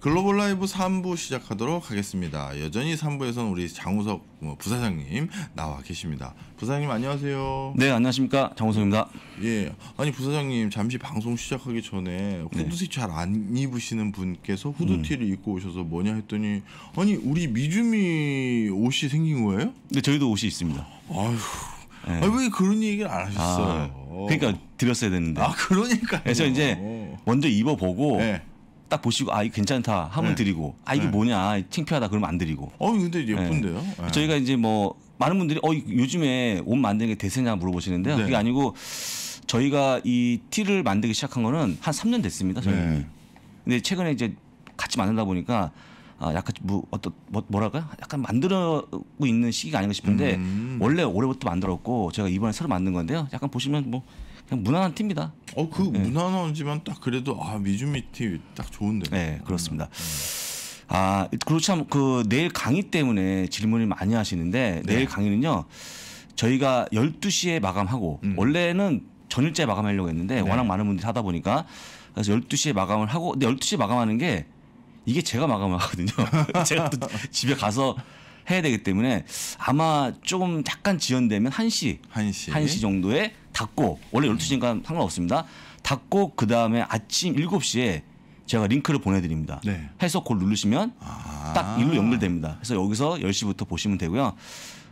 글로벌 라이브 3부 시작하도록 하겠습니다. 여전히 3부에서는 우리 장우석 뭐, 부사장님 나와 계십니다. 부사장님 안녕하세요. 네, 안녕하십니까? 장우석입니다. 예. 아니, 부사장님 잠시 방송 시작하기 전에 네. 후드티 네. 잘안 입으시는 분께서 후드티를 음. 입고 오셔서 뭐냐 했더니 아니, 우리 미주미 옷이 생긴 거예요? 네, 저희도 옷이 있습니다. 아휴. 네. 아니, 왜 그런 얘기를 안 하셨어요? 아, 그러니까 드렸어야 되는데. 아, 그러니까. 그래서 이제 먼저 입어보고 네. 딱 보시고 아 이거 괜찮다 하면 네. 드리고 아 이게 네. 뭐냐 창피하다 그러면 안 드리고. 어 근데 네. 예쁜데요. 네. 저희가 이제 뭐 많은 분들이 어 요즘에 옷 만드는 게 대세냐 물어보시는데요. 네. 그게 아니고 저희가 이 티를 만들기 시작한 거는 한 3년 됐습니다. 저희. 네. 근데 최근에 이제 같이 만든다 보니까 아 약간 뭐 어떤 뭐, 뭐랄까 약간 만들고 있는 시기가 아닌가 싶은데 음. 원래 올해부터 만들었고 제가 이번에 새로 만든 건데요. 약간 보시면 뭐 그냥 무난한 팀이다. 어그 네. 무난하지만 딱 그래도 아 미주미 팀딱 좋은데. 네 그렇습니다. 아, 그리고 참그 내일 강의 때문에 질문을 많이 하시는데 네. 내일 강의는요. 저희가 12시에 마감하고 음. 원래는 전일째 마감하려고 했는데 네. 워낙 많은 분들이 하다 보니까 그래서 12시에 마감을 하고 근데 12시에 마감하는 게 이게 제가 마감하거든요. 제가 또 집에 가서 해야 되기 때문에 아마 조금 약간 지연되면 1시, 1시, 1시 정도에 닫고 원래 12시니까 음. 상관없습니다. 닫고 그다음에 아침 7시에 제가 링크를 보내드립니다. 네. 해서 그걸 누르시면 아딱 일로 연결됩니다. 그래서 여기서 10시부터 보시면 되고요.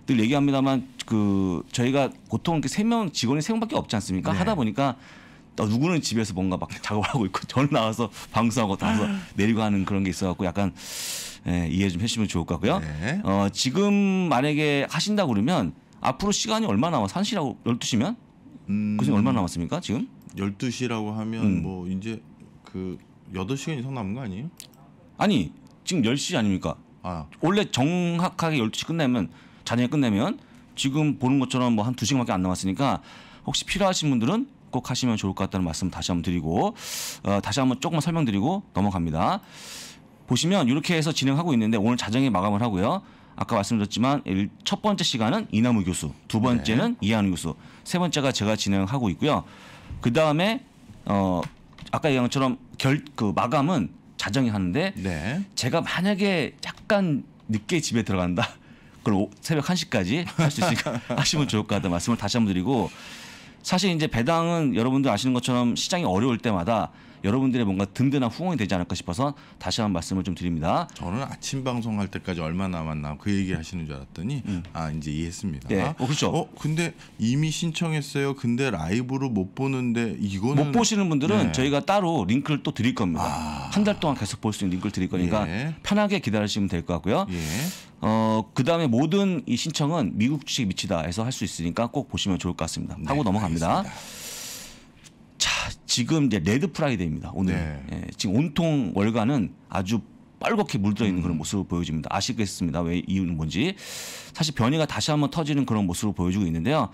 늘 얘기합니다만 그 저희가 보통 이렇게 세 명 직원이 세 명밖에 없지 않습니까? 네. 하다 보니까 어, 누구는 집에서 뭔가 막 작업하고 있고 저는 나와서 방송하고 나와서 내리고 하는 그런 게 있어갖고 약간 예, 이해 좀 해주시면 좋을 것 같고요. 네. 어, 지금 만약에 하신다 그러면 앞으로 시간이 얼마 남아? 산시라고 열두 시면 음, 그래서 얼마 남았습니까? 지금? 열두 시라고 하면 음. 뭐 이제 그 여덟 시간 이상 남은 거 아니에요? 아니, 지금 열 시 아닙니까? 아. 원래 정확하게 열두 시 끝내면 자녀가 끝내면 지금 보는 것처럼 뭐한 두시간밖에안 남았으니까 혹시 필요하신 분들은 꼭 하시면 좋을 것 같다는 말씀 다시 한번 드리고 어, 다시 한번 조금만 설명드리고 넘어갑니다. 보시면 이렇게 해서 진행하고 있는데 오늘 자정에 마감을 하고요. 아까 말씀드렸지만 첫 번째 시간은 이남우 교수, 두 번째는 네. 이한우 교수, 세 번째가 제가 진행하고 있고요. 그 다음에 어 아까 얘기한 것처럼 결 그 마감은 자정에 하는데 네. 제가 만약에 약간 늦게 집에 들어간다. 그럼 새벽 1시까지 할 수 있으니까 하시면 좋을 것 같다 말씀을 다시 한번 드리고 사실 이제 배당은 여러분들 아시는 것처럼 시장이 어려울 때마다 여러분들의 뭔가 든든한 후원이 되지 않을까 싶어서 다시 한번 말씀을 좀 드립니다. 저는 아침 방송할 때까지 얼마 남았나 그 얘기 하시는 줄 알았더니 음. 아 이제 이해했습니다. 네. 어, 그렇죠. 어 근데 이미 신청했어요. 근데 라이브로 못 보는데 이거는 못 보시는 분들은 네. 저희가 따로 링크를 또 드릴 겁니다. 아. 한달 동안 계속 볼 수 있는 링크를 드릴 거니까 예. 편하게 기다리시면 될 것 같고요. 예. 어그 다음에 모든 이 신청은 미국 주식 미치다해서할 수 있으니까 꼭 보시면 좋을 것 같습니다. 하고 네. 넘어갑니다. 알겠습니다. 자, 지금 이제 레드 프라이데이입니다. 오늘 네. 예, 지금 온통 월간은 아주 빨갛게 물들어 있는 음. 그런 모습을 보여줍니다. 아시겠습니다왜 이유는 뭔지. 사실 변이가 다시 한번 터지는 그런 모습을 보여주고 있는데요.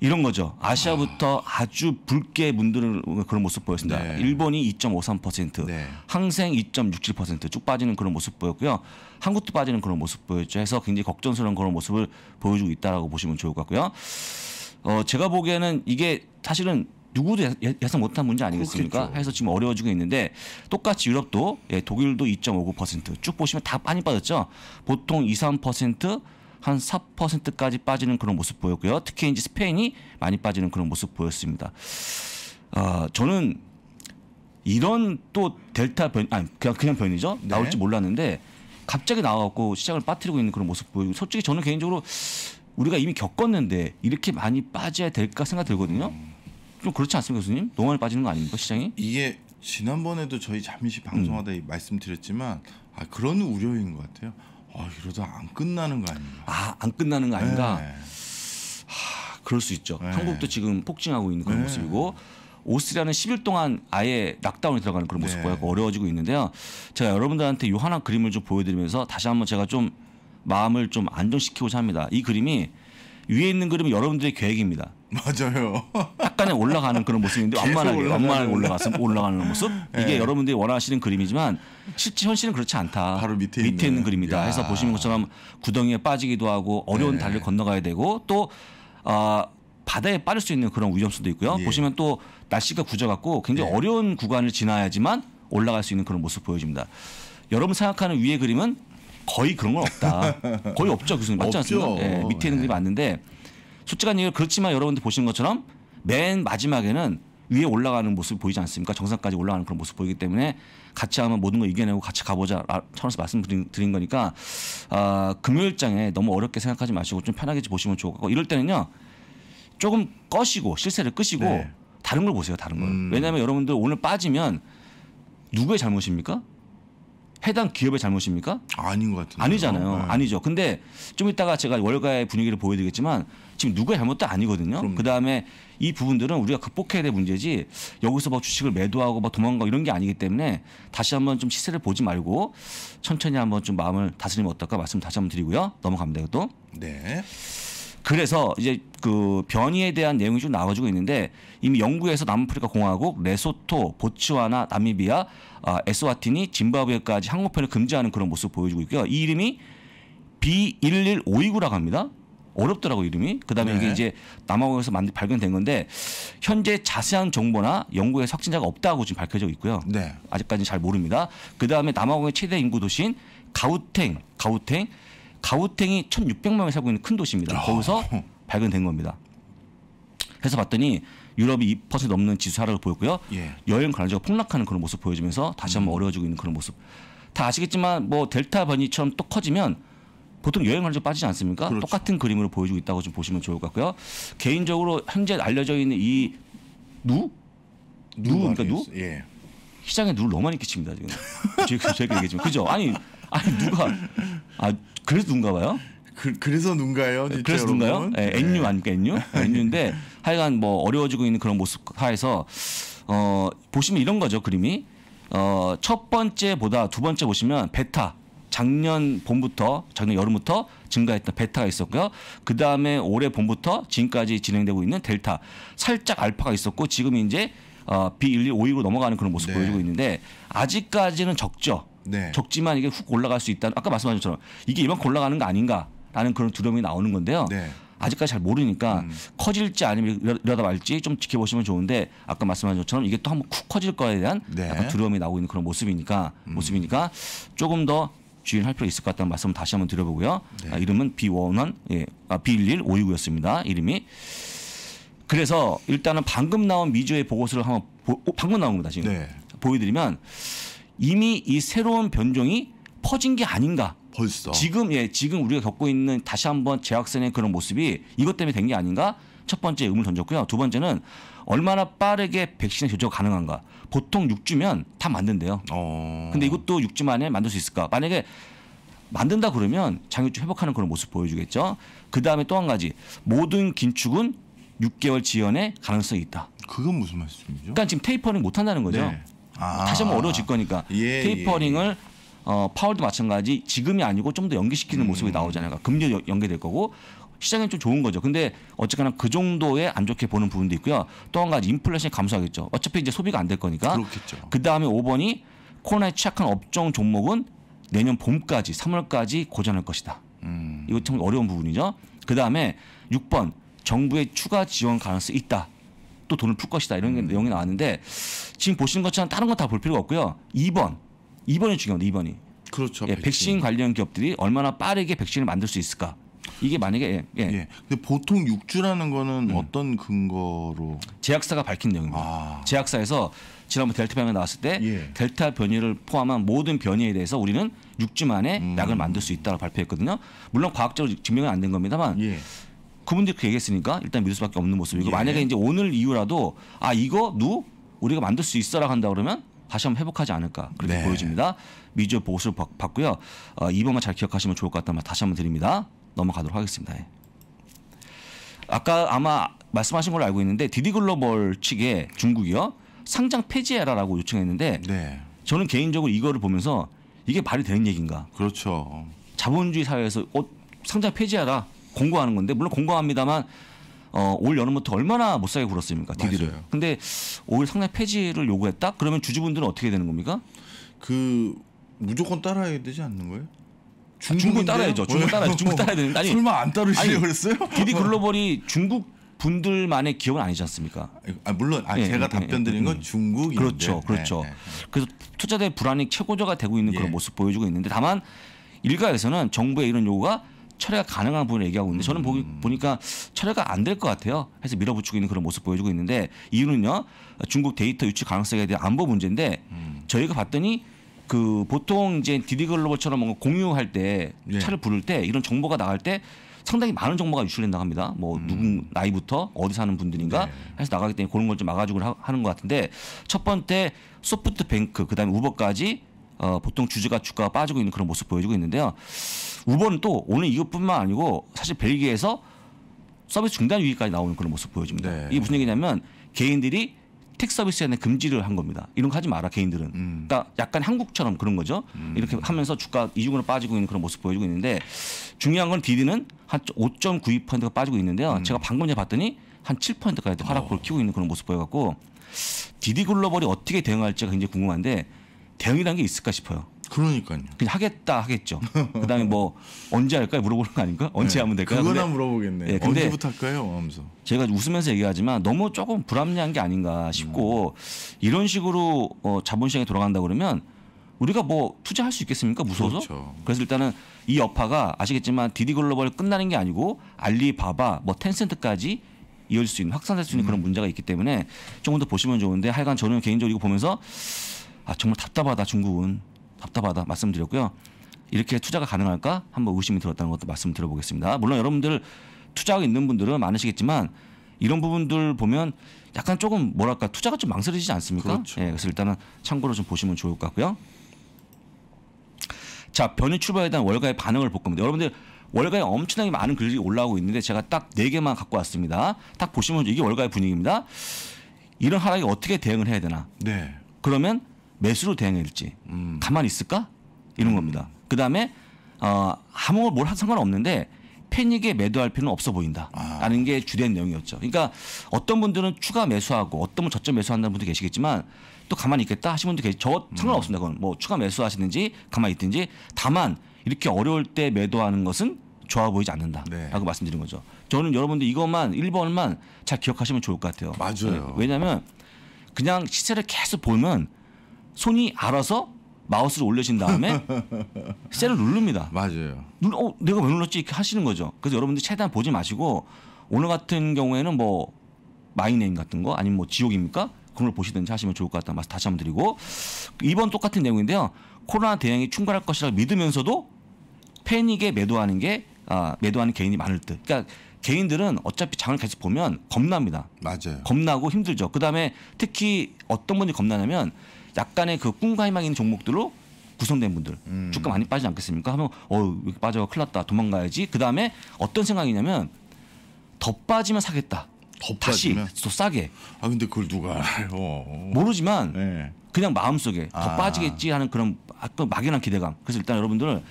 이런 거죠. 아시아부터 아. 주 붉게 문드는 그런 모습 보였습니다. 네. 일본이 2.53%, 네. 항생 2.67%쭉 빠지는 그런 모습 보였고요. 한국도 빠지는 그런 모습 보였죠. 해서 굉장히 걱정스러운 그런 모습을 보여주고 있다라고 보시면 좋을 것 같고요. 어, 제가 보기에는 이게 사실은 누구도 예, 예, 예상 못한 문제 아니겠습니까? 그렇겠죠. 해서 지금 어려워지고 있는데 똑같이 유럽도 예, 독일도 2.59%쭉 보시면 다 많이 빠졌죠. 보통 2, 3%. 한 4%까지 빠지는 그런 모습 보였고요. 특히 이제 스페인이 많이 빠지는 그런 모습 보였습니다. 어, 저는 이런 또 델타 변, 아니 그냥 그냥 변이죠 네. 나올지 몰랐는데 갑자기 나와갖고 시장을 빠뜨리고 있는 그런 모습 보이고 솔직히 저는 개인적으로 우리가 이미 겪었는데 이렇게 많이 빠져야 될까 생각 들거든요. 좀 그렇지 않습니까, 교수님? 너무 많이 빠지는 거 아닙니까, 시장이? 이게 지난번에도 저희 잠시 방송하다 음. 말씀드렸지만 아, 그런 우려인 것 같아요. 아, 이러다 안 끝나는 거 아닌가? 아, 안 끝나는 거 아닌가? 네. 하, 그럴 수 있죠. 네. 한국도 지금 폭증하고 있는 그런 네. 모습이고 오스트리아는 10일 동안 아예 낙다운이 들어가는 그런 모습 네. 보이고 어려워지고 있는데요. 제가 여러분들한테 요 하나 그림을 좀 보여드리면서 다시 한번 제가 좀 마음을 좀 안정시키고자 합니다. 이 그림이 위에 있는 그림은 여러분들의 계획입니다. 맞아요. 약간의 올라가는 그런 모습인데 완만하게 완만하게 올라가서 올라가는 모습 네. 이게 예. 여러분들이 원하시는 그림이지만 실제 현실은 그렇지 않다. 바로 밑에, 밑에 있는, 있는 그림이다. 해서 보시는 것처럼 구덩이에 빠지기도 하고 어려운 네. 다리를 건너가야 되고 또 어, 바다에 빠질 수 있는 그런 위험수도 있고요. 예. 보시면 또 날씨가 굳어갖고 굉장히 예. 어려운 구간을 지나야지만 올라갈 수 있는 그런 모습 보여집니다. 여러분 생각하는 위의 그림은 거의 그런 건 없다. 거의 없죠, 교수님. 맞지 않습니까? 네, 밑에 있는 네. 게림 맞는데 솔직한 얘기를 그렇지만 여러분들 보신 것처럼 맨 마지막에는 위에 올라가는 모습 보이지 않습니까? 정상까지 올라가는 그런 모습 보이기 때문에 같이 하면 모든 걸 이겨내고 같이 가보자 차원에서 말씀드린 드린 거니까 아, 금요일장에 너무 어렵게 생각하지 마시고 좀 편하게 보시면 좋을 것 같고 이럴 때는요 조금 꺼시고 실세를 끄시고 네. 다른 걸 보세요 다른 걸 음. 왜냐하면 여러분들 오늘 빠지면 누구의 잘못입니까? 해당 기업의 잘못입니까? 아닌 것 같아요. 아니잖아요. 네. 아니죠. 근데 좀 이따가 제가 월가의 분위기를 보여드리겠지만 지금 누구의 잘못도 아니거든요. 그 다음에 이 부분들은 우리가 극복해야 될 문제지 여기서 막 뭐 주식을 매도하고 막 뭐 도망가고 이런 게 아니기 때문에 다시 한번 좀 시세를 보지 말고 천천히 한번 좀 마음을 다스리면 어떨까 말씀 다시 한번 드리고요. 넘어갑니다. 또. 네. 그래서 이제 그 변이에 대한 내용이 좀 나와주고 있는데 이미 영국에서 남아프리카 공화국, 레소토, 보츠와나, 나미비아, 아, 에스와티니, 짐바브웨까지 항목편을 금지하는 그런 모습 보여주고 있고요. 이 이름이 B11529라고 합니다. 어렵더라고 이름이. 그다음에 네. 이게 이제 남아공에서 만들 발견된 건데 현재 자세한 정보나 연구에 확진자가 없다고 지금 밝혀져 있고요. 네. 아직까지 는잘 모릅니다. 그다음에 남아공의 최대 인구 도시인 가우탱, 가우탱 가우탱이 1,600명이 살고 있는 큰 도시입니다. 거기서 발견된 겁니다. 해서 봤더니 유럽이 2% 넘는 지수 하락을 보였고요. 예. 여행 관광지가 폭락하는 그런 모습 보여지면서 다시 한번 음. 어려워지고 있는 그런 모습. 다 아시겠지만 뭐 델타 변이처럼 또 커지면 보통 여행 관광지 빠지지 않습니까? 그렇죠. 똑같은 그림으로 보여주고 있다고 좀 보시면 좋을 것 같고요. 개인적으로 현재 알려져 있는 이 누? 누? 누 그러니까 누? 예. 시장에 눈을 너무 많이 끼칩니다 지금. 제가 얘기지 그죠? 아니 아니 누가 아 그래서 누가 봐요? 그, 그래서 눈가요? 그래서 눈가요? 예, 네, NU 아닙니까 NU? 네. NU인데 하여간 뭐 어려워지고 있는 그런 모습 하에서 어, 보시면 이런 거죠 그림이 어, 첫 번째보다 두 번째 보시면 베타 작년 봄부터 작년 여름부터 증가했던 베타가 있었고요. 그 다음에 올해 봄부터 지금까지 진행되고 있는 델타 살짝 알파가 있었고 지금 이제 어, B115위로 넘어가는 그런 모습 네. 보여주고 있는데 아직까지는 적죠. 네. 적지만 이게 훅 올라갈 수 있다. 아까 말씀하신 것처럼 이게 이만큼 올라가는 거 아닌가라는 그런 두려움이 나오는 건데요. 네. 아직까지 잘 모르니까 음. 커질지 아니면 이러다 말지 좀 지켜보시면 좋은데 아까 말씀하신 것처럼 이게 또 한번 쿡 커질 거에 대한 네. 약간 두려움이 나오고 있는 그런 모습이니까 음. 모습이니까 조금 더 주의할 필요 있을 것 같다는 말씀을 다시 한번 드려보고요. 네. 아, 이름은 B11 예, 아, B11569였습니다. 이름이 그래서 일단은 방금 나온 미주의 보고서를 한번 보, 방금 나온 겁니다 지금 네. 보여드리면 이미 이 새로운 변종이 퍼진 게 아닌가. 벌써 지금 예 지금 우리가 겪고 있는 다시 한번 재확산의 그런 모습이 이것 때문에 된 게 아닌가. 첫 번째 의문을 던졌고요. 두 번째는 얼마나 빠르게 백신의 조절가능한가 보통 6주면 다 만든대요. 어... 근데 이것도 6주 만에 만들 수 있을까? 만약에 만든다 그러면 장유주 회복하는 그런 모습 보여주겠죠. 그 다음에 또 한 가지 모든 긴축은 6개월 지연의 가능성이 있다. 그건 무슨 말씀이죠? 그러니까 지금 테이퍼링 못 한다는 거죠. 네. 아. 다시 한번 어려워질 거니까 예, 예, 예. 테이퍼링을 예. 어, 파월도 마찬가지 지금이 아니고 좀 더 연기시키는 음. 모습이 나오잖아요. 그러니까 금리 연계될 거고 시장에 좀 좋은 거죠. 근데 어쨌거나 그 정도에 안 좋게 보는 부분도 있고요. 또 한 가지 인플레이션이 감소하겠죠. 어차피 이제 소비가 안 될 거니까. 그렇겠죠. 그 다음에 5번이 코로나에 취약한 업종 종목은 내년 봄까지 3월까지 고전할 것이다. 음. 이거 참 어려운 부분이죠. 그 다음에 6번 정부의 추가 지원 가능성이 있다. 또 돈을 풀 것이다. 이런 게 음. 내용이 나왔는데 지금 보시는 것처럼 다른 건 다 볼 필요가 없고요. 2번. 2번이 중요합니다. 2번이. 그렇죠. 예, 백신. 관련 기업들이 얼마나 빠르게 백신을 만들 수 있을까? 이게 만약에 예. 예. 예. 근데 보통 육주라는 거는 음. 어떤 근거로 제약사가 밝힌 내용입니다. 아. 제약사에서 지난번 델타 변이 나왔을 때 예. 델타 변이를 포함한 모든 변이에 대해서 우리는 육주 만에 음. 약을 만들 수 있다고 발표했거든요. 물론 과학적으로 증명은 안된 겁니다만 예. 그분들이 그 얘기했으니까 일단 믿을 수밖에 없는 모습이고 예. 만약에 이제 오늘 이후라도 아 이거 누 우리가 만들 수 있어라 한다 그러면 다시 한번 회복하지 않을까 그렇게 네. 보여집니다. 미주보수를봤고요 어, 2번만 잘 기억하시면 좋을 것 같다는 다시 한번 드립니다. 넘어가도록 하겠습니다. 예. 아까 아마 말씀하신 걸로 알고 있는데 디디글로벌 측에 중국이요 상장 폐지해라라고 요청했는데 네. 저는 개인적으로 이거를 보면서 이게 말이 되는 얘기인가? 그렇죠. 자본주의 사회에서 어, 상장 폐지해라 공고하는 건데 물론 공고합니다만 어, 올 여름부터 얼마나 못살게 굴었습니까 디디를. 맞아요. 근데 올 상장 폐지를 요구했다? 그러면 주주분들은 어떻게 되는 겁니까? 그 무조건 따라야 되지 않는 거예요? 아, 중국은 따라야죠. 중국 따라 중국 따라야 되는 아니 설마 안 따르시려고 그랬어요? 디디 글로벌이 중국 분들만의 기업은 아니지 않습니까? 아, 물론 아, 예, 제가 예, 답변 드린 예, 건 음. 중국인데 그렇죠, 예, 그렇죠. 예, 예. 그래서 투자자 불안이 최고조가 되고 있는 그런 모습 보여주고 있는데 다만 일각에서는 정부의 이런 요구가 철회가 가능한 부분을 얘기하고 있는데 저는 보 음. 보니까 철회가 안 될 것 같아요. 해서 밀어붙이고 있는 그런 모습 보여주고 있는데 이유는요. 중국 데이터 유출 가능성에 대한 안보 문제인데 음. 저희가 봤더니 그 보통 이제 디디글로벌처럼 뭔가 공유할 때 예. 차를 부를 때 이런 정보가 나갈 때 상당히 많은 정보가 유출된다고 합니다. 뭐 음. 누군 나이부터 어디 사는 분들인가 네. 해서 나가기 때문에 그런 걸 좀 막아주고 하는 것 같은데 첫 번째 소프트뱅크 그다음에 우버까지 어, 보통 주주가 주가가 빠지고 있는 그런 모습 보여주고 있는데요. 우버는 또 오늘 이것뿐만 아니고 사실 벨기에에서 서비스 중단 위기까지 나오는 그런 모습 보여줍니다. 네. 이게 무슨 얘기냐면 개인들이 택 서비스에 대한 금지를 한 겁니다. 이런 거 하지 마라 개인들은. 음. 그러니까 약간 한국처럼 그런 거죠. 음. 이렇게 하면서 주가 이중으로 빠지고 있는 그런 모습 보여주고 있는데 중요한 건 디디는 한 5.92%가 빠지고 있는데요. 음. 제가 방금 전에 봤더니 한 7%까지 어. 하락폭을 키우고 있는 그런 모습 보여갖고 디디 글로벌이 어떻게 대응할지가 굉장히 궁금한데 대응이라는 게 있을까 싶어요. 그러니까요. 그냥 하겠다 하겠죠. 그다음에 뭐 언제 할까요? 물어보는 거 아닌가? 언제 네. 하면 될까요? 그거나 물어보겠네. 네, 예, 언제부터 할까요? 하면서. 제가 웃으면서 얘기하지만 너무 조금 불합리한 게 아닌가 싶고 음. 이런 식으로 어, 자본시장에 돌아간다 그러면 우리가 뭐 투자할 수 있겠습니까? 무서워서. 그렇죠. 그래서 일단은 이 여파가 아시겠지만 디디글로벌 끝나는 게 아니고 알리바바 뭐 텐센트까지 이어질 수 있는 확산될 수 있는 음. 그런 문제가 있기 때문에 조금 더 보시면 좋은데 하여간 저는 개인적으로 이거 보면서 아 정말 답답하다 중국은 답답하다 말씀드렸고요. 이렇게 투자가 가능할까 한번 의심이 들었다는 것도 말씀드려보겠습니다. 물론 여러분들 투자가 있는 분들은 많으시겠지만 이런 부분들 보면 약간 조금 뭐랄까 투자가 좀 망설이지 않습니까? 그렇죠. 예, 그래서 일단은 참고로 좀 보시면 좋을 것 같고요. 자 변이 출발에 대한 월가의 반응을 볼 겁니다. 여러분들 월가에 엄청나게 많은 글들이 올라오고 있는데 제가 딱 네 개만 갖고 왔습니다. 딱 보시면 이게 월가의 분위기입니다. 이런 하락에 어떻게 대응을 해야 되나? 네. 그러면 매수로 대응해야될지 음. 가만히 있을까 이런 겁니다. 그 다음에 어, 아무 뭘한 상관없는데 패닉에 매도할 필요는 없어 보인다라는 아. 게 주된 내용이었죠. 그러니까 어떤 분들은 추가 매수하고 어떤 분 저점 매수한다는 분도 계시겠지만 또 가만히 있겠다 하시는 분도 계시. 저 상관없습니다. 그건 뭐 추가 매수하시는지 가만히 있든지 다만 이렇게 어려울 때 매도하는 것은 좋아 보이지 않는다라고 네. 말씀드린 거죠. 저는 여러분들 이것만 1번만 잘 기억하시면 좋을 것 같아요. 맞아요. 네. 왜냐하면 그냥 시세를 계속 보면 손이 알아서 마우스를 올려신 다음에 셀을 누릅니다. 맞아요. 눌, 어, 내가 왜 눌렀지? 이렇게 하시는 거죠. 그래서 여러분들 최대한 보지 마시고 오늘 같은 경우에는 뭐 마이네임 같은 거 아니면 뭐 지옥입니까? 그걸 보시든지 하시면 좋을 것 같다. 말씀 다시 한번 드리고 이번 똑같은 내용인데요. 코로나 대응이 충분할 것이라 믿으면서도 패닉에 매도하는 게 아, 매도하는 개인이 많을 듯. 그러니까 개인들은 어차피 장을 계속 보면 겁납니다. 맞아요. 겁나고 힘들죠. 그다음에 특히 어떤 분이 겁나냐면 약간의 그 꿈과 희망이 있는 종목들로 구성된 분들 음. 주가 많이 빠지지 않겠습니까? 하면 어 빠져 큰일 났다 도망가야지. 그 다음에 어떤 생각이냐면 더 빠지면 사겠다. 더 다시 빠지면? 또 싸게. 아 근데 그걸 누가 알아요? 모르지만 네. 그냥 마음속에 더 아. 빠지겠지 하는 그런 그 막연한 기대감. 그래서 일단 여러분들 은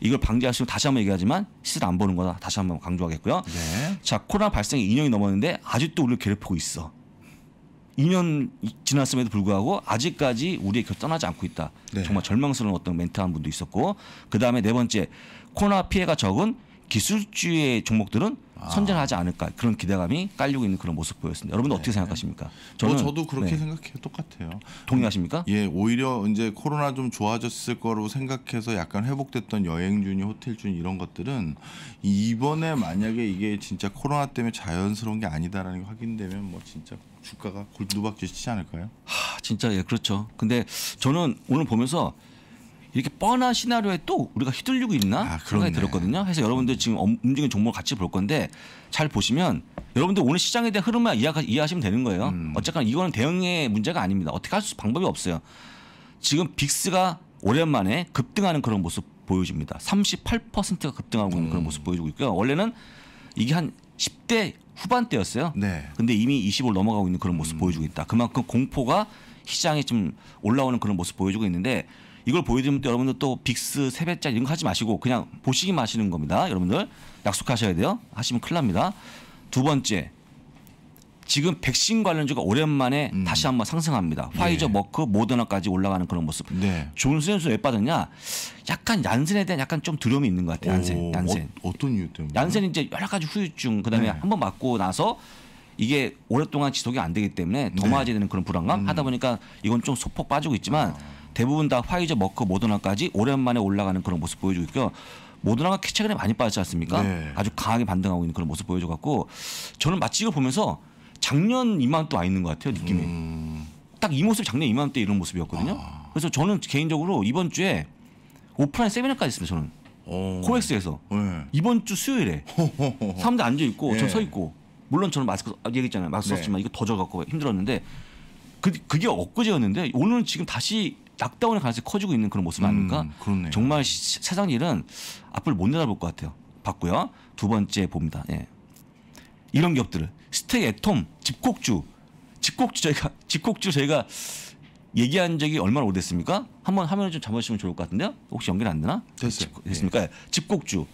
이걸 방지하시고 다시 한번 얘기하지만 시세를 안 보는 거다. 다시 한번 강조하겠고요. 네. 자 코로나 발생이 2년이 넘었는데 아직도 우리를 괴롭히고 있어. 2년 지났음에도 불구하고 아직까지 우리의 곁 떠나지 않고 있다. 네. 정말 절망스러운 어떤 멘트 한 분도 있었고 그 다음에 네 번째 코로나 피해가 적은 기술주의 종목들은 아. 선전하지 않을까 그런 기대감이 깔리고 있는 그런 모습 보였습니다. 여러분 네. 어떻게 생각하십니까? 뭐 저는 저도 그렇게 네. 생각해요. 똑같아요. 동의하십니까? 음, 예, 오히려 이제 코로나 좀 좋아졌을 거로 생각해서 약간 회복됐던 여행준이 호텔준 이런 것들은 이번에 만약에 이게 진짜 코로나 때문에 자연스러운 게 아니다라는 게 확인되면 뭐 진짜 주가가 골두박질 치지 않을까요? 하, 진짜 예, 그렇죠. 근데 저는 오늘 보면서 이렇게 뻔한 시나리오에 또 우리가 휘둘리고 있나 아, 생각이 들었거든요. 그래서 여러분들 지금 움직이는 종목을 같이 볼 건데 잘 보시면 여러분들 오늘 시장에 대한 흐름만 이해하, 시면 되는 거예요. 음. 어쨌거나 이거는 대응의 문제가 아닙니다. 어떻게 할 수 방법이 없어요. 지금 빅스가 오랜만에 급등하는 그런 모습 보여집니다. 38%가 급등하고 있는 음. 그런 모습 보여주고 있고요. 원래는 이게 한 10대 후반대였어요. 네. 근데 이미 20을 넘어가고 있는 그런 모습 음. 보여주고 있다. 그만큼 공포가 시장에 좀 올라오는 그런 모습 보여주고 있는데 이걸 보여드리면 또 여러분들 또 빅스 세배짜 이런 거 하지 마시고 그냥 보시기마시는 겁니다. 여러분들 약속하셔야 돼요. 하시면 큰일 납니다. 두 번째 지금 백신 관련주가 오랜만에 음. 다시 한번 상승합니다. 네. 화이저, 머크, 모더나까지 올라가는 그런 모습. 네. 존슨에서 왜 빠졌냐? 약간 얀센에 대한 약간 좀 두려움이 있는 것 같아요. 얀센, 오, 어, 얀센. 어, 떤 이유 때문에? 얀센 이제 여러 가지 후유증 그다음에 네. 한번 맞고 나서 이게 오랫동안 지속이 안 되기 때문에 더 네. 맞아야 되는 그런 불안감 음. 하다 보니까 이건 좀 소폭 빠지고 있지만. 아. 대부분 다 화이자, 머크, 모더나까지 오랜만에 올라가는 그런 모습 보여주고 있고요. 모더나가 최근에 많이 빠지지 않습니까? 네. 아주 강하게 반등하고 있는 그런 모습 보여줘갖고 저는 마치 이거 보면서 작년 이맘때 와 있는 것 같아요 느낌이. 음. 딱이 모습 작년 이맘때 이런 모습이었거든요. 아. 그래서 저는 개인적으로 이번 주에 오프라인 세미나까지 했습니다 저는. 오. 어. 코엑스에서 네. 이번 주 수요일에 사람들 앉아 있고 네. 저서 예. 있고 물론 저는 마스크 아, 얘기했잖아요 마스크 네. 썼지만 이거 더 져갖고 힘들었는데 그, 그게 엊그제였는데 오늘은 지금 다시 낙다운의 가능성이 커지고 있는 그런 모습 아닙니까? 음, 정말 시, 세상 일은 앞을 못 내다볼 것 같아요. 봤고요. 두 번째 봅니다. 예. 이런 기업들을 스택 애톰 집콕주 집콕주 저희가 집콕주 저희가 얘기한 적이 얼마나 오래됐습니까? 한번 화면을 좀 잡아주시면 좋을 것 같은데요. 혹시 연결 안 되나? 됐어요. 집, 예. 됐습니까? 예. 집콕주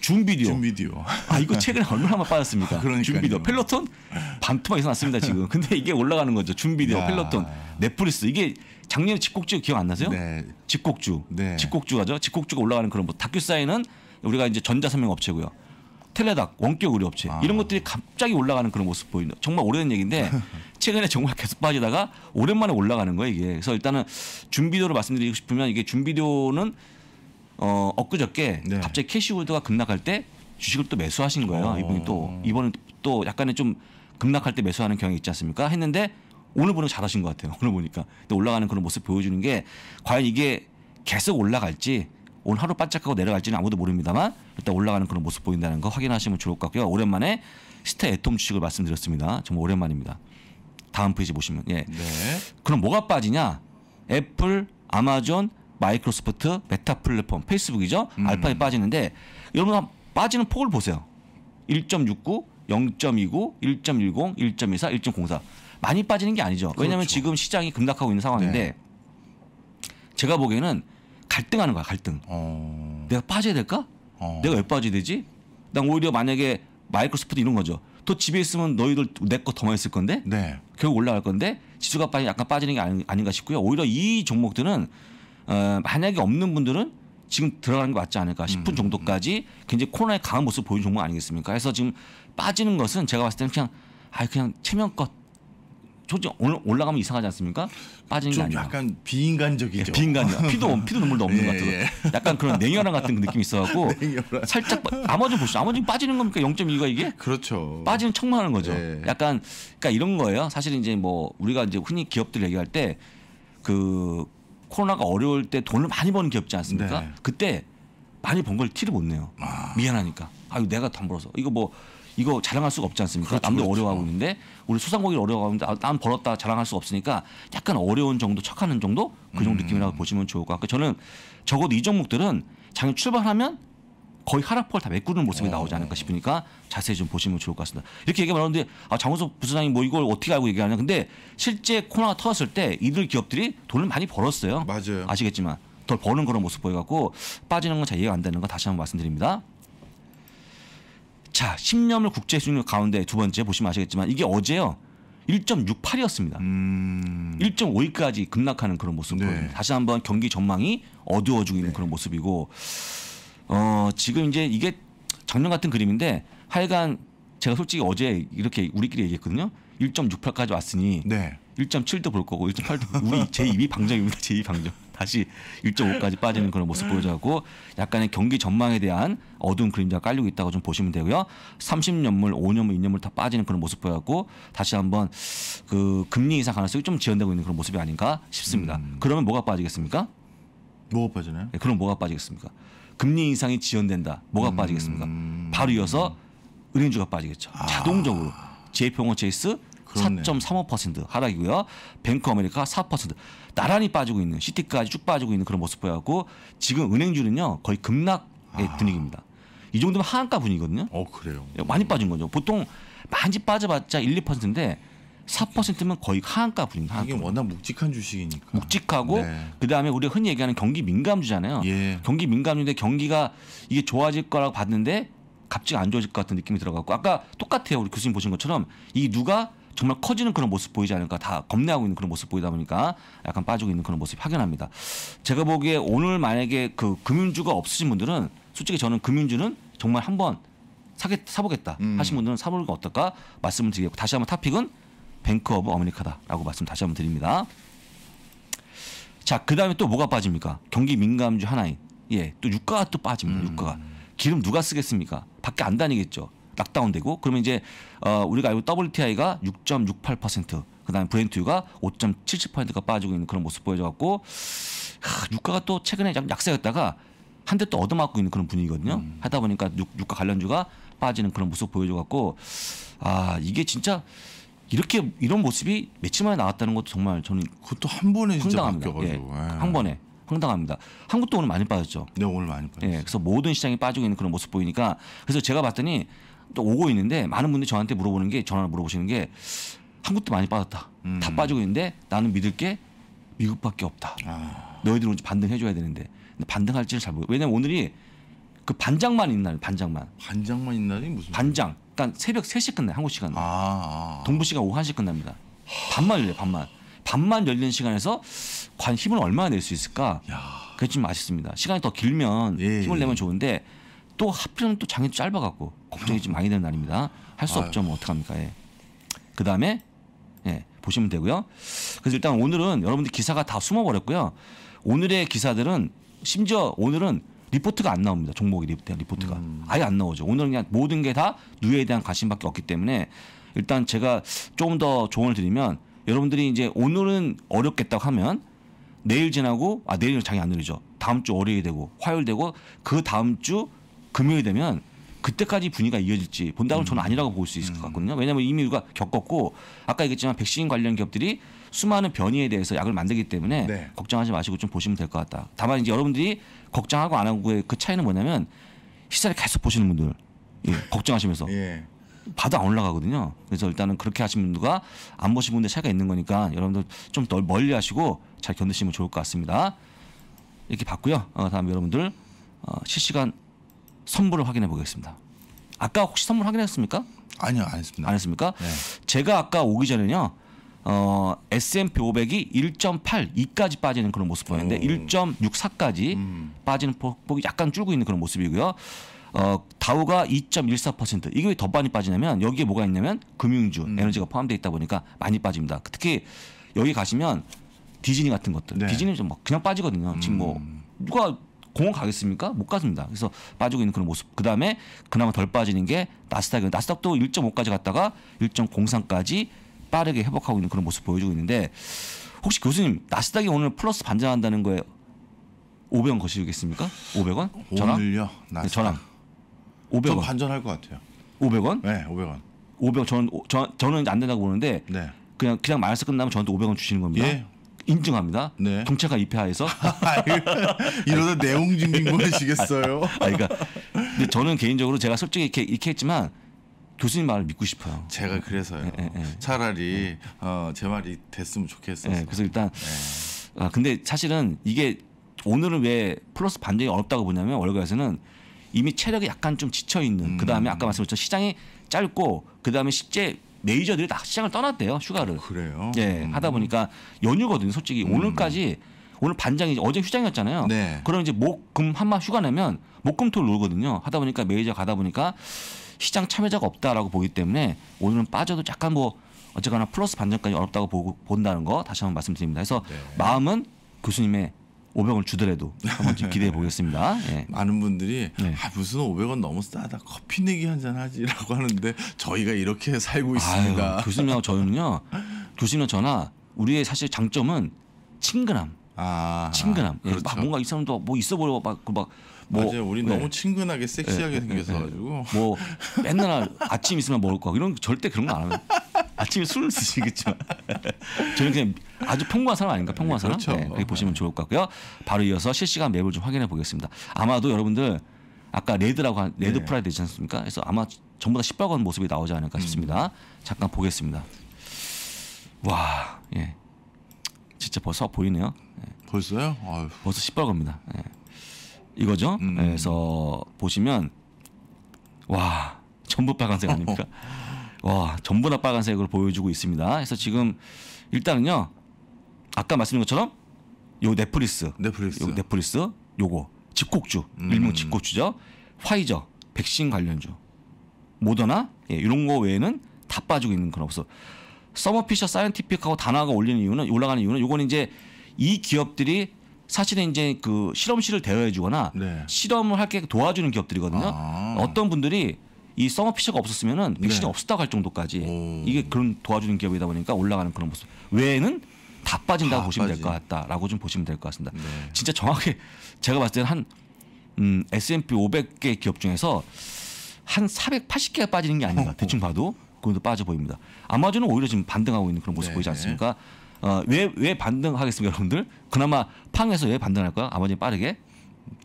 준비디오. 준비디오. 아 이거 최근에 얼마나 빠졌습니까? 그 아, 준비디오. 펠로톤 반토막에서 났습니다 지금. 근데 이게 올라가는 거죠. 준비디오, 야. 펠로톤, 넷플릭스 이게 작년에 집곡주 기억 안 나세요? 네. 집곡주. 네. 집곡주가죠. 집곡주가 올라가는 그런 뭐다큐사인은 우리가 이제 전자사명 업체고요. 텔레닥 원격 의료 업체 아. 이런 것들이 갑자기 올라가는 그런 모습 보이는 정말 오래된 얘기인데 최근에 정말 계속 빠지다가 오랜만에 올라가는 거예요 이게 그래서 일단은 준비료를 말씀드리고 싶으면 이게 준비료는 어 엊그저께 네. 갑자기 캐시홀드가 급락할 때 주식을 또 매수하신 거예요 오. 어. 이분이 또이번에또 약간의 좀 급락할 때 매수하는 경향이 있지 않습니까 했는데 오늘 보는 잘하신 것 같아요. 오늘 보니까 근데 올라가는 그런 모습 보여주는 게 과연 이게 계속 올라갈지 오늘 하루 반짝하고 내려갈지는 아무도 모릅니다만 일단 올라가는 그런 모습 보인다는 거 확인하시면 좋을 것 같고요. 오랜만에 스타 애톰 주식을 말씀드렸습니다. 정말 오랜만입니다. 다음 페이지 보시면 예. 네. 그럼 뭐가 빠지냐? 애플, 아마존, 마이크로소프트, 메타 플랫폼, 페이스북이죠. 음. 알파에 빠지는데 여러분 빠지는 폭을 보세요. 1.69, 0.29, 1.10, 1.24, 1.04. 많이 빠지는 게 아니죠. 왜냐하면 그렇죠. 지금 시장이 급락하고 있는 상황인데 네. 제가 보기에는 갈등하는 거야 갈등. 어... 내가 빠져야 될까? 어... 내가 왜 빠져야 되지? 난 오히려 만약에 마이크로소프트 이런 거죠. 또 집에 있으면 너희들 내 거 더 많이 쓸 건데 네. 결국 올라갈 건데 지수가 빠지 약간 빠지는 게 아닌, 가 싶고요. 오히려 이 종목들은 어, 만약에 없는 분들은 지금 들어가는 게 맞지 않을까 싶은 음, 음 정도까지 음. 굉장히 코로나의 강한 모습 을 보인 종목 아니겠습니까? 그래서 지금 빠지는 것은 제가 봤을 때는 그냥 아 그냥 체면껏 솔직히 올라가면 이상하지 않습니까? 빠지는 게 아니라. 약간 비인간적이죠. 예, 비인간적. 피도 피도 눈물도 없는 예, 것 같아서 예, 예. 약간 그런 냉혈한 같은 그 느낌이 있어갖고 살짝 아머지 보시죠. 아머지 빠지는 겁니까? 0.2가 이게? 그렇죠. 빠지는 척만 하는 거죠. 예. 약간 그러니까 이런 거예요. 사실 이제 뭐 우리가 이제 흔히 기업들 얘기할 때 그 코로나가 어려울 때 돈을 많이 버는 기업지 않습니까? 네. 그때 많이 번 걸 티를 못 내요. 아. 미안하니까. 아유 내가 돈 벌어서 이거 뭐 이거 자랑할 수가 없지 않습니까? 그렇죠, 남도 그렇죠. 어려워하고 있는데 우리 소상공인 어려워하고 있는데 남 아, 벌었다 자랑할 수가 없으니까 약간 어려운 정도 척하는 정도 그 정도 음. 느낌이라고 보시면 좋을 것 같고 저는 적어도 이 종목들은 작년 출발하면 거의 하락폭을 다 메꾸는 모습이 어. 나오지 않을까 싶으니까 자세히 좀 보시면 좋을 것 같습니다. 이렇게 얘기하면 하는데 아, 장호석 부사장이 뭐 이걸 어떻게 알고 얘기하냐. 근데 실제 코로나가 터졌을 때 이들 기업들이 돈을 많이 벌었어요. 맞아요. 아시겠지만 덜 버는 그런 모습 보여갖고 빠지는 건 잘 이해가 안 되는 거 다시 한번 말씀드립니다. 자, 10년물 국제 수익률 가운데 두 번째 보시면 아시겠지만 이게 어제요. 1.68이었습니다. 음... 1.5위까지 급락하는 그런 모습. 네. 다시 한번 경기 전망이 어두워지고 있는 네. 그런 모습이고 어, 지금 이제 이게 작년 같은 그림인데 하여간 제가 솔직히 어제 이렇게 우리끼리 얘기했거든요. 1.68까지 왔으니 네. 1.7도 볼 거고 1.8도 우리 제2 위 방정입니다. 제2 위 방정. 다시 1.5까지 빠지는 그런 모습 보여주고 약간의 경기 전망에 대한 어두운 그림자가 깔리고 있다고 좀 보시면 되고요. 30년물, 5년물, 2년물 다 빠지는 그런 모습 보여갖고 다시 한번 그 금리 인상 가능성이 좀 지연되고 있는 그런 모습이 아닌가 싶습니다. 음. 그러면 뭐가 빠지겠습니까? 뭐가 빠지나요? 네, 그럼 뭐가 빠지겠습니까? 금리 인상이 지연된다. 뭐가 음. 빠지겠습니까? 바로 이어서 은행주가 빠지겠죠. 아. 자동적으로 JP용호 체이스 4.35% 하락이고요. 뱅크 아메리카 4%. 나란히 빠지고 있는 시티까지 쭉 빠지고 있는 그런 모습 보여갖고 지금 은행주는요 거의 급락의 아. 분위기입니다. 이 정도면 하한가 분위기거든요. 어 그래요. 예, 많이 빠진 거죠. 보통 많이 빠져봤자 1, 2%인데 4%면 거의 하한가 분위기. 하 이게 분위기. 워낙 묵직한 주식이니까. 묵직하고 네. 그다음에 우리가 흔히 얘기하는 경기 민감주잖아요. 예. 경기 민감주인데 경기가 이게 좋아질 거라고 봤는데 갑자기 안 좋아질 것 같은 느낌이 들어갖고 아까 똑같아요. 우리 교수님 보신 것처럼 이 누가 정말 커지는 그런 모습 보이지 않을까 다 겁내하고 있는 그런 모습 보이다 보니까 약간 빠지고 있는 그런 모습 이 확연합니다. 제가 보기에 오늘 만약에 그 금융주가 없으신 분들은 솔직히 저는 금융주는 정말 한번 사게 사보겠다 음. 하신 분들은 사볼는 어떨까 말씀을 드리겠고 다시 한 번 탑픽은 뱅크 오브 어메리카다라고 말씀 다시 한번 드립니다. 자, 그다음에 또 뭐가 빠집니까? 경기 민감주 하나인. 예, 또 유가가 또 빠집니다. 음. 유가가. 기름 누가 쓰겠습니까? 밖에 안 다니겠죠. 낙다운되고 그러면 이제 어 우리가 알고 WTI가 6.68% 그다음에 브렌트유가 5.77%가 빠지고 있는 그런 모습 보여져 갖고 유가가 또 최근에 약세였다가 한대또 얻어맞고 있는 그런 분위기거든요. 음. 하다 보니까 유, 유가 관련주가 빠지는 그런 모습 보여져 갖고 아 이게 진짜 이렇게 이런 모습이 며칠 만에 나왔다는 것도 정말 저는 그것도 한 번에 황당합니다. 예, 예, 한 번에 황당합니다. 한국도 오늘 많이 빠졌죠. 네 오늘 많이 빠졌어요. 예, 그래서 모든 시장이 빠지고 있는 그런 모습 보이니까 그래서 제가 봤더니 또 오고 있는데 많은 분들이 저한테 물어보는 게 전화를 물어보시는 게 한국도 많이 빠졌다. 음. 다 빠지고 있는데 나는 믿을 게 미국밖에 없다. 아. 너희들은 반등해 줘야 되는데 근데 반등할지를 잘 모르. 왜냐면 오늘이 그 반장만 있는 날 반장만. 반장만 있는 날이 무슨? 반장. 그러니까 새벽 3시 끝나 요 한국 시간으 아, 아, 아. 동부 시간 오후 1시 끝납니다. 반만 열려 반만. 반만 열리는 시간에서 관 힘을 얼마나 낼 수 있을까? 야. 그게 좀 아쉽습니다. 시간이 더 길면 예, 힘을 예. 내면 좋은데 또 하필은 또 장이 짧아갖고 걱정이 좀 많이 되는 날입니다. 할 수 없죠. 뭐 어떡합니까. 예. 그 다음에 예, 보시면 되고요. 그래서 일단 오늘은 여러분들 기사가 다 숨어버렸고요. 오늘의 기사들은 심지어 오늘은 리포트가 안 나옵니다. 종목이 리포트가. 음. 아예 안 나오죠. 오늘은 그냥 모든 게 다 누에 대한 관심밖에 없기 때문에 일단 제가 조금 더 조언을 드리면 여러분들이 이제 오늘은 어렵겠다고 하면 내일 지나고 아 내일 장이 안 내리죠. 다음 주 월요일이 되고 화요일 되고 그 다음 주 금요일 되면 그때까지 분위기가 이어질지 본다면 음. 저는 아니라고 볼 수 있을 것 음. 같거든요. 왜냐하면 이미 우리가 겪었고 아까 얘기했지만 백신 관련 기업들이 수많은 변이에 대해서 약을 만들기 때문에 네. 걱정하지 마시고 좀 보시면 될 것 같다. 다만 이제 여러분들이 걱정하고 안 하고의 그 차이는 뭐냐면 시세를 계속 보시는 분들 예, 걱정하시면서 예. 봐도 안 올라가거든요. 그래서 일단은 그렇게 하시는 분들과 안 보신 분들 차이가 있는 거니까 여러분들 좀더 멀리 하시고 잘 견디시면 좋을 것 같습니다. 이렇게 봤고요. 어, 다음 여러분들 어, 실시간 선물을 확인해 보겠습니다. 아까 혹시 선물 확인했습니까? 아니요, 안 했습니다. 안 했습니까? 네. 제가 아까 오기 전에는요. 어, S&P 500이 1.8, 2까지 빠지는 그런 모습 보였는데 1.64까지 음. 빠지는 폭이 약간 줄고 있는 그런 모습이고요. 어, 다우가 2.14% 이게 더 많이 빠지냐면 여기에 뭐가 있냐면 금융주, 음. 에너지가 포함되어 있다 보니까 많이 빠집니다. 특히 여기 가시면 디즈니 같은 것들, 네. 디즈니 좀막 그냥 빠지거든요. 지금 뭐 음. 누가 공원 가겠습니까? 못 가습니다. 그래서 빠지고 있는 그런 모습. 그 다음에 그나마 덜 빠지는 게 나스닥이에요. 나스닥도 1.5까지 갔다가 1.03까지 빠르게 회복하고 있는 그런 모습 보여주고 있는데 혹시 교수님 나스닥이 오늘 플러스 반전한다는 거에 500원 거시겠습니까? 500원? 전화? 오늘요? 나 네, 전화. 500원. 반전할 것 같아요. 500원? 네, 500원. 500원 저는 저, 저는 안 된다고 보는데 네. 그냥 그냥 말해서 끝나면 저한테 500원 주시는 겁니다. 예, 인증합니다. 네. 동체가 2패하에서 이러다 내용 증빙 보내시겠어요. 아, 그러니까 근데 저는 개인적으로 제가 솔직히 이렇게 이렇게 했지만 교수님 말을 믿고 싶어요. 제가 그래서요. 네, 네, 차라리 어, 제 말이 됐으면 좋겠어요. 그래서 일단 네. 아, 근데 사실은 이게 오늘은 왜 플러스 반전이 어렵다고 보냐면 월가에서는 이미 체력이 약간 좀 지쳐 있는 그 다음에 음. 아까 말씀드렸죠 시장이 짧고 그 다음에 실제 메이저들이 다 시장을 떠났대요. 휴가를. 그래요. 예. 음. 하다 보니까 연휴거든요. 솔직히 음. 오늘까지 오늘 반장이 어제 휴장이었잖아요. 네. 그럼 이제 목, 금, 한마 휴가 내면 목, 금, 토를 놀거든요. 하다 보니까 메이저 가다 보니까 시장 참여자가 없다라고 보기 때문에 오늘은 빠져도 약간 뭐 어쨌거나 플러스 반전까지 어렵다고 보고 본다는 거 다시 한번 말씀드립니다. 그래서 네. 마음은 교수님의 500원을 주더라도 한번 좀 기대해 보겠습니다. 예. 많은 분들이 네. 아, 무슨 500원 너무 싸다 커피 내기 한 잔 하지라고 하는데 저희가 이렇게 살고 있습니다. 아유, 교수님하고 저는요 교수님과 저나 우리의 사실 장점은 친근함. 아, 친근함. 예, 그렇죠. 막 뭔가 이 사람도 뭐 있어 보여 막그막 뭐, 맞아요. 우리 네. 너무 친근하게 네, 섹시하게 네, 네, 네. 생겨서가지고 뭐 맨날 아침 있으면 먹을 거 이런 절대 그런 거 안하면 아침에 술을 드시겠죠. 저는 그냥 아주 평범한 사람 아닌가 평범한 네, 사람 그렇죠. 네, 그렇게 보시면 네. 좋을 것 같고요. 바로 이어서 실시간 맵을 좀 확인해 보겠습니다. 아마도 여러분들 아까 레드라고 한 레드 네. 프라이 되지 않습니까? 그래서 아마 전부 다 시뻘건 모습이 나오지 않을까 음. 싶습니다. 음. 잠깐 보겠습니다. 와, 예, 진짜 벌써 보이네요. 예. 벌써요? 아유. 벌써 시뻘입니다 예. 이거죠. 음. 예, 그래서 보시면 와, 전부 빨간색 아닙니까? 와, 전부 다 빨간색으로 보여주고 있습니다. 그래서 지금 일단은요. 아까 말씀드린 것처럼 요 넷플릭스, 넷플릭스, 요 넷플릭스, 요거 집콕주 음. 일명 집콕주죠. 화이저 백신 관련주, 모더나 예, 이런 거 외에는 다 빠지고 있는 그런 없어. 서머피셔 사이언티픽하고 단화가 올리는 이유는 올라가는 이유는 요거는 이제 이 기업들이 사실은 이제 그 실험실을 대여해주거나 네. 실험을 할 게 도와주는 기업들이거든요. 아. 어떤 분들이 이 서머피셔가 없었으면은 백신이 네. 없었다고 할 정도까지 오. 이게 그런 도와주는 기업이다 보니까 올라가는 그런 모습. 외에는 다 빠진다고 다 보시면 될 것 같다라고 좀 보시면 될 것 같습니다. 네. 진짜 정확히 제가 봤을 때는 한 음, S&P 500개 기업 중에서 한 480개가 빠지는 게 아닌가 대충 봐도 그것도 빠져 보입니다. 아마존은 오히려 지금 반등하고 있는 그런 모습 네. 보이지 않습니까? 어, 왜 어, 왜 반등하겠습니까, 여러분들? 그나마 팡에서 왜 반등할까요? 아마존 빠르게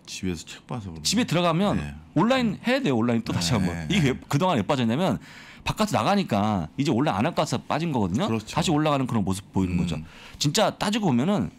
집에서 책 봐서 집에 들어가면 네. 온라인 해야 돼요. 온라인 또 다시 네. 한번 이게 왜, 그동안 왜 빠졌냐면 바깥에 나가니까 이제 원래 안압가서 빠진 거거든요. 그렇죠. 다시 올라가는 그런 모습 보이는 음. 거죠. 진짜 따지고 보면은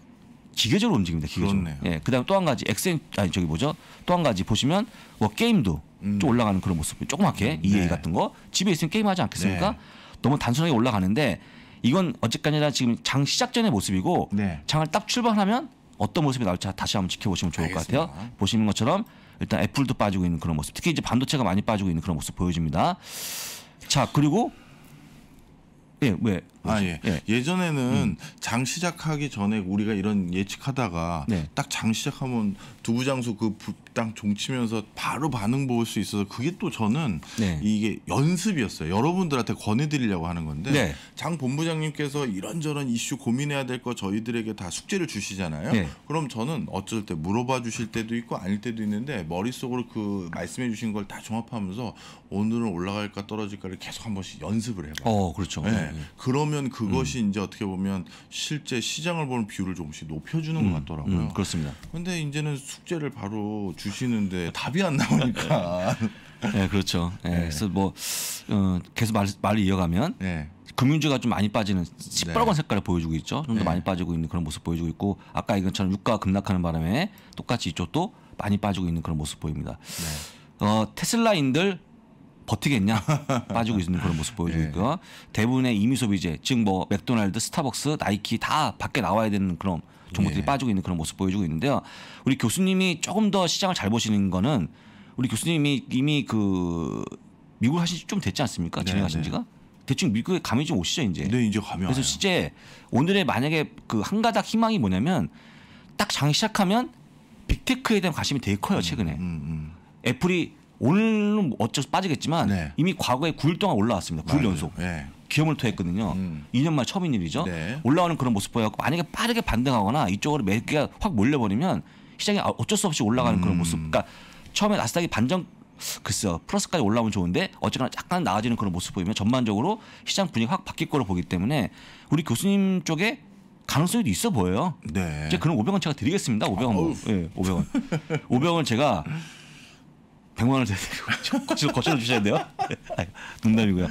기계적으로 움직입니다. 기계적으로. 그렇네요. 예. 그다음 또 한 가지 엑센 아니 저기 뭐죠? 또 한 가지 보시면 뭐 게임도 음. 좀 올라가는 그런 모습. 조그맣게 음, EA 네. 같은 거 집에 있으면 게임 하지 않겠습니까? 네. 너무 단순하게 올라가는데 이건 어쨌거나 지금 장 시작 전의 모습이고 네. 장을 딱 출발하면 어떤 모습이 나올지 다시 한번 지켜보시면 좋을 알겠습니다. 것 같아요. 보시는 것처럼 일단 애플도 빠지고 있는 그런 모습. 특히 이제 반도체가 많이 빠지고 있는 그런 모습 보여집니다. 자, 그리고 예, 왜? 거죠. 아, 그렇죠. 예. 예. 전에는장 음. 시작하기 전에 우리가 이런 예측하다가 네. 딱장 시작하면 두부장수 그땅 종치면서 바로 반응 보일 수 있어서 그게 또 저는 네. 이게 연습이었어요. 여러분들한테 권해드리려고 하는 건데 네. 장 본부장님께서 이런저런 이슈 고민해야 될 거 저희들에게 다 숙제를 주시잖아요. 네. 그럼 저는 어쩔 때 물어봐 주실 때도 있고 아닐 때도 있는데 머릿속으로 그 말씀해 주신 걸 다 종합하면서 오늘은 올라갈까 떨어질까를 계속 한 번씩 연습을 해봐요. 어, 그렇죠. 네. 네. 그러면 그면 그것이 음. 이제 어떻게 보면 실제 시장을 보는 비율을 조금씩 높여주는 음. 것 같더라고요. 음, 그렇습니다. 그런데 이제는 숙제를 바로 주시는데 답이 안 나오니까. 네, 그렇죠. 네, 네. 그래서 뭐 어, 계속 말, 말을 이어가면 네. 금융주가 좀 많이 빠지는 시뻘건 네. 색깔을 보여주고 있죠. 좀더 네. 많이 빠지고 있는 그런 모습 보여주고 있고 아까 이것처럼 유가가 급락하는 바람에 똑같이 이쪽도 많이 빠지고 있는 그런 모습 보입니다. 네. 어, 테슬라인들 버티겠냐 빠지고 있는 그런 모습 보여주고 있고요. 네. 대부분의 이미 소비제즉뭐 맥도날드, 스타벅스, 나이키 다 밖에 나와야 되는 그런 종목들이 예. 빠지고 있는 그런 모습 보여주고 있는데요. 우리 교수님이 조금 더 시장을 잘 보시는 거는 우리 교수님이 이미 그 미국 하신 지 좀 됐지 않습니까? 네, 진행하신 지가? 대충 미국에 감이 좀 오시죠 이제. 네 이제 감이 그래서 와 이제 오늘의 만약에 그 한 가닥 희망이 뭐냐면 딱 장이 시작하면 빅테크에 대한 관심이 되게 커요 음, 최근에. 음, 음, 음. 애플이 오늘은 어쩔 수 빠지겠지만 네. 이미 과거에 9일 동안 올라왔습니다. 9일 맞아요. 연속. 네. 기염을 토했거든요. 음. 2년 만에 처음인 일이죠. 네. 올라오는 그런 모습 보여갖고 만약에 빠르게 반등하거나 이쪽으로 매기가 확 몰려버리면 시장이 아, 어쩔 수 없이 올라가는 음. 그런 모습. 그러니까 처음에 나스닥이 반전 글쎄요 플러스까지 올라오면 좋은데 어쨌거나 약간 나아지는 그런 모습 보이면 전반적으로 시장 분위기 확 바뀔 거로 보기 때문에 우리 교수님 쪽에 가능성이 있어 보여요. 네. 이제 그럼 500원 제가 드리겠습니다. 500원. 뭐. 예, 네, 500원. 500원 제가 100만 원을 대드리고 거쳐 주셔야 돼요. 네. 농담이고요.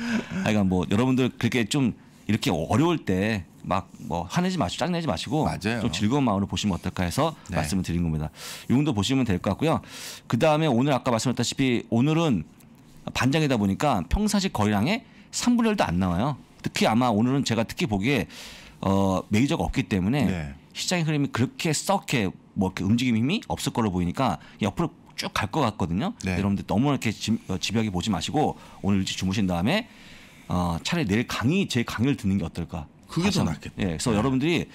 하여간 뭐 여러분들 그렇게 좀 이렇게 어려울 때 막뭐 화내지 마시고 짝내지 마시고 맞아요. 좀 즐거운 마음으로 보시면 어떨까 해서 네. 말씀을 드린 겁니다. 이 정도 보시면 될 것 같고요. 그 다음에 오늘 아까 말씀드렸다시피 오늘은 반장이다 보니까 평상시 거량의 3분의 도안 나와요. 특히 아마 오늘은 제가 특히 보기에 어, 메이저가 없기 때문에 네. 시장의 흐름이 그렇게 썩게 뭐 이렇게 움직임 이 없을 걸로 보이니까 옆으로 쭉갈것 같거든요. 네. 여러분들 너무 이렇게 어, 집, 요하게 보지 마시고 오늘 일찍 주무신 다음에 어, 차라리 내일 강의 제 강의를 듣는 게 어떨까. 그게 더 낫겠다. 예, 그래서 네. 여러분들이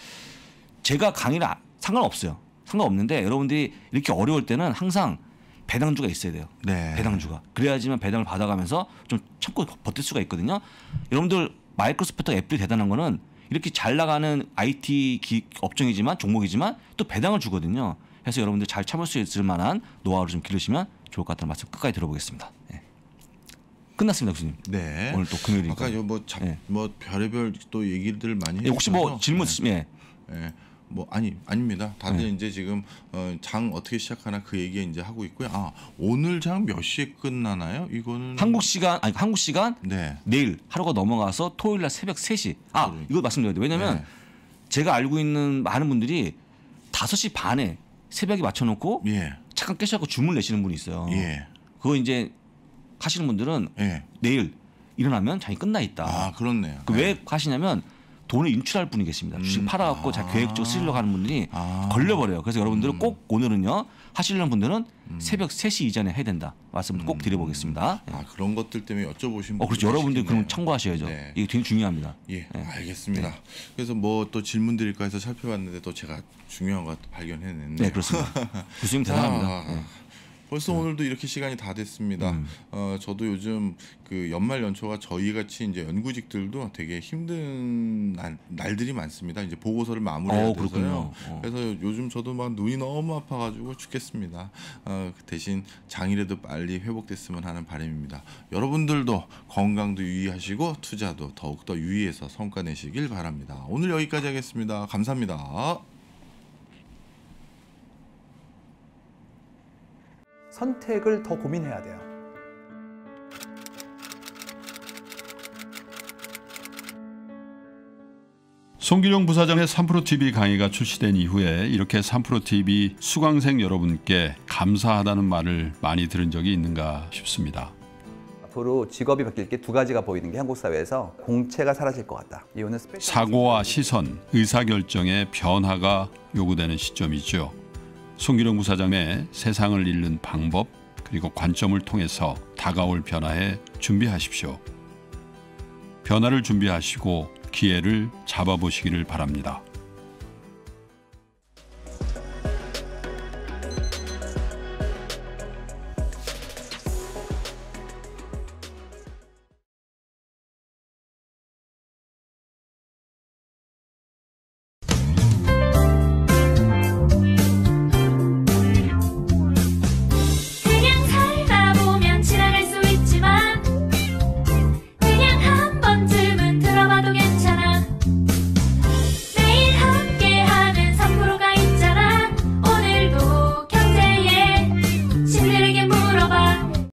제가 강의를 아, 상관없어요. 상관없는데 여러분들이 이렇게 어려울 때는 항상 배당주가 있어야 돼요. 네. 배당주가. 그래야지만 배당을 받아가면서 좀 참고 버틸 수가 있거든요. 여러분들 마이크로소프트 애플이 대단한 거는 이렇게 잘 나가는 IT 기, 업종이지만 종목이지만 또 배당을 주거든요. 해서 여러분들 잘 참을 수 있을 만한 노하우를 좀 기르시면 좋을 것 같다는 말씀 끝까지 들어보겠습니다. 네. 끝났습니다, 교수님. 네. 오늘 또 금요일이니까. 아까 뭐, 잡, 네. 뭐 별의별 또 얘기들 많이 해. 예, 네, 혹시 뭐 질문 네. 있으면 네. 네. 뭐 아니 아닙니다. 다들 네. 이제 지금 어, 장 어떻게 시작하나 그 얘기 이제 하고 있고요. 아 오늘 장 몇 시에 끝나나요? 이거는 한국 시간 아니 한국 시간 네. 내일 하루가 넘어가서 토요일 날 새벽 3시. 아 그러니까. 네. 이거 말씀드려야 돼. 왜냐면 제가 알고 있는 많은 분들이 5시 반에 새벽에 맞춰놓고 예. 잠깐 깨셔갖고 주문 내시는 분이 있어요. 예. 그거 이제 하시는 분들은 예. 내일 일어나면 자이 끝나 있다. 아 그렇네요. 그왜 가시냐면 예. 돈을 인출할 분이 계십니다. 주식 팔아갖고 음. 자 계획적으로 쓰려고 하는 분들이 아. 걸려버려요. 그래서 여러분들은 음. 꼭 오늘은요 하시려는 분들은 음. 새벽 3시 이전에 해야 된다. 말씀 꼭 음. 드려보겠습니다. 아, 그런 것들 때문에 여쭤보신 어, 그렇죠. 여러분들 그럼 참고하셔야죠. 네. 이게 되게 중요합니다. 예, 네. 알겠습니다. 네. 그래서 뭐 또 질문 드릴까 해서 살펴봤는데 또 제가 중요한 것 발견해냈네요. 네, 그렇습니다. 교수님 대단합니다. 아, 아, 벌써 네. 오늘도 이렇게 시간이 다 됐습니다. 음. 어, 저도 요즘 그 연말 연초가 저희 같이 이제 연구직들도 되게 힘든 날, 날들이 많습니다. 이제 보고서를 마무리해야 어, 돼서요. 어. 그래서 요즘 저도 막 눈이 너무 아파가지고 죽겠습니다. 어, 그 대신 장이라도 빨리 회복됐으면 하는 바람입니다. 여러분들도 건강도 유의하시고 투자도 더욱더 유의해서 성과 내시길 바랍니다. 오늘 여기까지 하겠습니다. 감사합니다. 선택을 더 고민해야 돼요. 송길용 부사장의 3프로TV 강의가 출시된 이후에 이렇게 3프로TV 수강생 여러분께 감사하다는 말을 많이 들은 적이 있는가 싶습니다. 앞으로 직업이 바뀔 게 두 가지가 보이는 게 한국 사회에서 공채가 사라질 것 같다. 사고와 시선, 의사결정의 변화가 요구되는 시점이죠. 송기룡 부사장의 세상을 잃는 방법 그리고 관점을 통해서 다가올 변화에 준비하십시오. 변화를 준비하시고 기회를 잡아보시기를 바랍니다.